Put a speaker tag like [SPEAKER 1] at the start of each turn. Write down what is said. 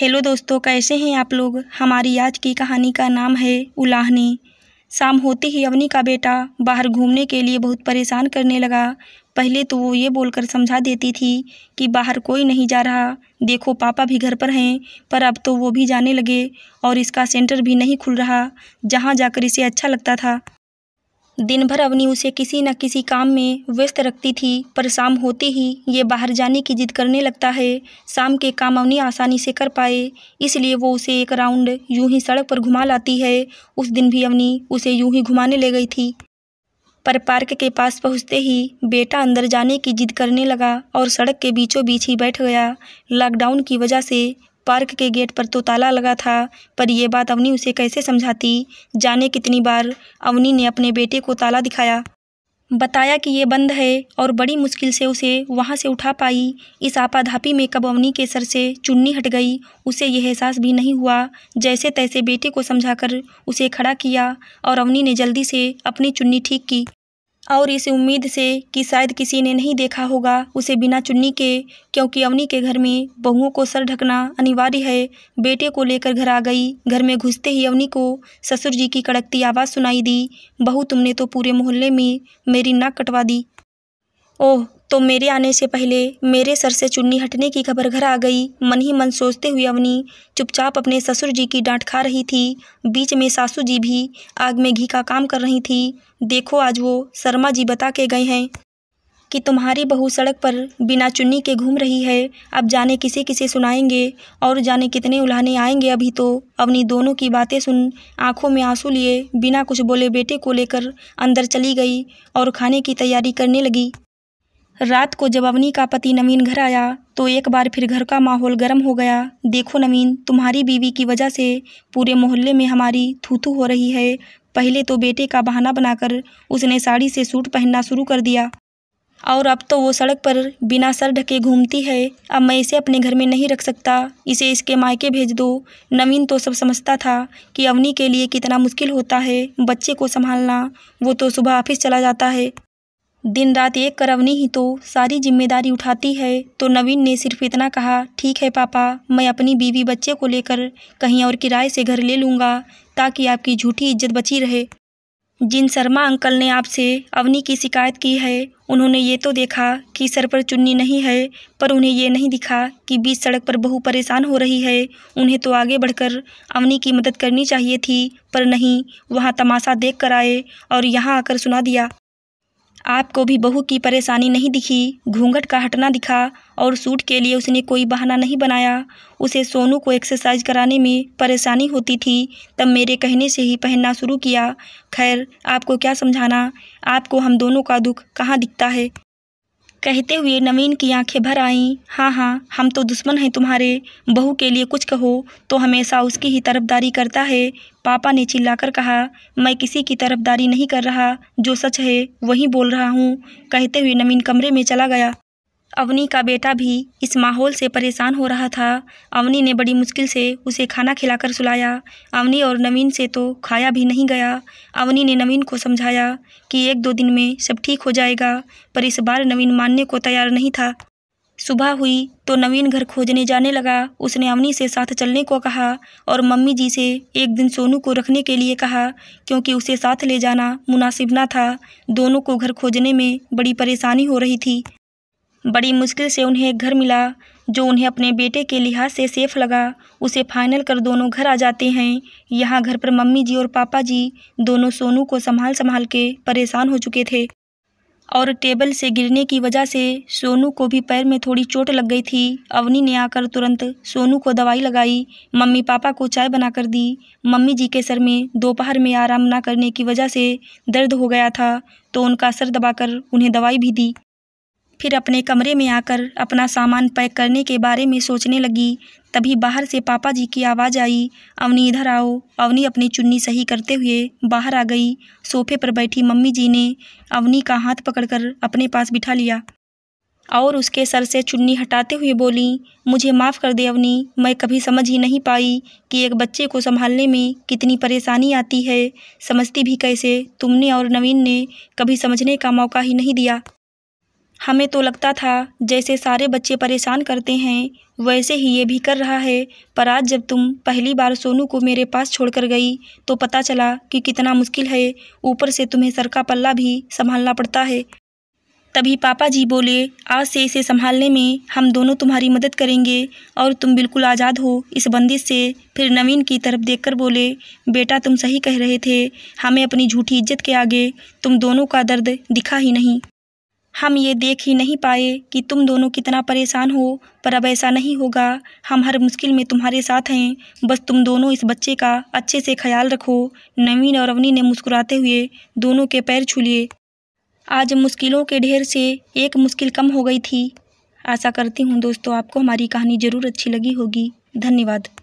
[SPEAKER 1] hello दोस्तों कैसे हैं आप लोग हमारी आज की कहानी का नाम है उलाहनी शाम होते ही अवनी का बेटा बाहर घूमने के लिए बहुत परेशान करने लगा पहले तो वो ये बोलकर समझा देती थी कि बाहर कोई नहीं जा रहा देखो पापा भी घर पर हैं पर अब तो वो भी जाने लगे और इसका सेंटर भी नहीं खुल रहा जहाँ जाकर इसे अच्छा लगता था दिन भर अवनी उसे किसी न किसी काम में व्यस्त रखती थी पर शाम होते ही ये बाहर जाने की जिद करने लगता है शाम के काम अवनी आसानी से कर पाए इसलिए वो उसे एक राउंड यूं ही सड़क पर घुमा लाती है उस दिन भी अवनी उसे यूं ही घुमाने ले गई थी पर पार्क के पास पहुंचते ही बेटा अंदर जाने की जिद करने लगा और सड़क के बीचों बीच ही बैठ गया लॉकडाउन की वजह से पार्क के गेट पर तो ताला लगा था पर यह बात अवनी उसे कैसे समझाती जाने कितनी बार अवनी ने अपने बेटे को ताला दिखाया बताया कि ये बंद है और बड़ी मुश्किल से उसे वहाँ से उठा पाई इस आपाधापी में कब अवनी के सर से चुन्नी हट गई उसे यह एहसास भी नहीं हुआ जैसे तैसे बेटे को समझाकर उसे खड़ा किया और अवनी ने जल्दी से अपनी चुन्नी ठीक की और इस उम्मीद से कि शायद किसी ने नहीं देखा होगा उसे बिना चुन्नी के क्योंकि अवनी के घर में बहुओं को सर ढकना अनिवार्य है बेटे को लेकर घर आ गई घर में घुसते ही अवनी को ससुर जी की कड़कती आवाज़ सुनाई दी बहू तुमने तो पूरे मोहल्ले में मेरी नाक कटवा दी ओह तो मेरे आने से पहले मेरे सर से चुन्नी हटने की खबर घर आ गई मन ही मन सोचते हुए अवनी चुपचाप अपने ससुर जी की डांट खा रही थी बीच में सासू जी भी आग में घी का काम कर रही थी देखो आज वो शर्मा जी बता के गए हैं कि तुम्हारी बहू सड़क पर बिना चुन्नी के घूम रही है अब जाने किसे किसे सुनाएंगे और जाने कितने उल्हाने आएंगे अभी तो अवनी दोनों की बातें सुन आंखों में आंसू लिए बिना कुछ बोले बेटे को लेकर अंदर चली गई और खाने की तैयारी करने लगी रात को जब अवनी का पति नवीन घर आया तो एक बार फिर घर का माहौल गर्म हो गया देखो नवीन तुम्हारी बीवी की वजह से पूरे मोहल्ले में हमारी थूथू हो रही है पहले तो बेटे का बहाना बनाकर उसने साड़ी से सूट पहनना शुरू कर दिया और अब तो वो सड़क पर बिना सर ढके घूमती है अब मैं इसे अपने घर में नहीं रख सकता इसे इसके मायके भेज दो नवीन तो सब समझता था कि अवनी के लिए कितना मुश्किल होता है बच्चे को संभालना वो तो सुबह ऑफिस चला जाता है दिन रात एक करवनी ही तो सारी जिम्मेदारी उठाती है तो नवीन ने सिर्फ इतना कहा ठीक है पापा मैं अपनी बीवी बच्चे को लेकर कहीं और किराए से घर ले लूँगा ताकि आपकी झूठी इज्जत बची रहे जिन शर्मा अंकल ने आपसे अवनी की शिकायत की है उन्होंने ये तो देखा कि सर पर चुन्नी नहीं है पर उन्हें यह नहीं दिखा कि बीच सड़क पर बहु परेशान हो रही है उन्हें तो आगे बढ़कर अवनी की मदद करनी चाहिए थी पर नहीं वहाँ तमाशा देख कर आए और यहाँ आकर सुना दिया आपको भी बहू की परेशानी नहीं दिखी घूंघट का हटना दिखा और सूट के लिए उसने कोई बहाना नहीं बनाया उसे सोनू को एक्सरसाइज कराने में परेशानी होती थी तब मेरे कहने से ही पहनना शुरू किया खैर आपको क्या समझाना आपको हम दोनों का दुख कहाँ दिखता है कहते हुए नवीन की आंखें भर आईं हाँ हाँ हम तो दुश्मन हैं तुम्हारे बहू के लिए कुछ कहो तो हमेशा उसकी ही तरफदारी करता है पापा ने चिल्लाकर कहा मैं किसी की तरफदारी नहीं कर रहा जो सच है वही बोल रहा हूँ कहते हुए नवीन कमरे में चला गया अवनी का बेटा भी इस माहौल से परेशान हो रहा था अवनी ने बड़ी मुश्किल से उसे खाना खिलाकर सुलाया अवनी और नवीन से तो खाया भी नहीं गया अवनी ने नवीन को समझाया कि एक दो दिन में सब ठीक हो जाएगा पर इस बार नवीन मानने को तैयार नहीं था सुबह हुई तो नवीन घर खोजने जाने लगा उसने अवनी से साथ चलने को कहा और मम्मी जी से एक दिन सोनू को रखने के लिए कहा क्योंकि उसे साथ ले जाना मुनासिब ना था दोनों को घर खोजने में बड़ी परेशानी हो रही थी बड़ी मुश्किल से उन्हें एक घर मिला जो उन्हें अपने बेटे के लिहाज से सेफ लगा उसे फाइनल कर दोनों घर आ जाते हैं यहाँ घर पर मम्मी जी और पापा जी दोनों सोनू को संभाल संभाल के परेशान हो चुके थे और टेबल से गिरने की वजह से सोनू को भी पैर में थोड़ी चोट लग गई थी अवनी ने आकर तुरंत सोनू को दवाई लगाई मम्मी पापा को चाय बनाकर दी मम्मी जी के सर में दोपहर में आराम ना करने की वजह से दर्द हो गया था तो उनका सर दबाकर उन्हें दवाई भी दी फिर अपने कमरे में आकर अपना सामान पैक करने के बारे में सोचने लगी तभी बाहर से पापा जी की आवाज़ आई अवनी इधर आओ अवनी अपनी चुन्नी सही करते हुए बाहर आ गई सोफे पर बैठी मम्मी जी ने अवनी का हाथ पकड़कर अपने पास बिठा लिया और उसके सर से चुन्नी हटाते हुए बोली मुझे माफ़ कर दे अवनी मैं कभी समझ ही नहीं पाई कि एक बच्चे को संभालने में कितनी परेशानी आती है समझती भी कैसे तुमने और नवीन ने कभी समझने का मौका ही नहीं दिया हमें तो लगता था जैसे सारे बच्चे परेशान करते हैं वैसे ही ये भी कर रहा है पर आज जब तुम पहली बार सोनू को मेरे पास छोड़कर गई तो पता चला कि कितना मुश्किल है ऊपर से तुम्हें सर का पल्ला भी संभालना पड़ता है तभी पापा जी बोले आज से इसे संभालने में हम दोनों तुम्हारी मदद करेंगे और तुम बिल्कुल आज़ाद हो इस बंदिश से फिर नवीन की तरफ देखकर बोले बेटा तुम सही कह रहे थे हमें अपनी झूठी इज्जत के आगे तुम दोनों का दर्द दिखा ही नहीं हम ये देख ही नहीं पाए कि तुम दोनों कितना परेशान हो पर अब ऐसा नहीं होगा हम हर मुश्किल में तुम्हारे साथ हैं बस तुम दोनों इस बच्चे का अच्छे से ख्याल रखो नवीन और अवनी ने मुस्कुराते हुए दोनों के पैर छू लिए आज मुश्किलों के ढेर से एक मुश्किल कम हो गई थी आशा करती हूँ दोस्तों आपको हमारी कहानी ज़रूर अच्छी लगी होगी धन्यवाद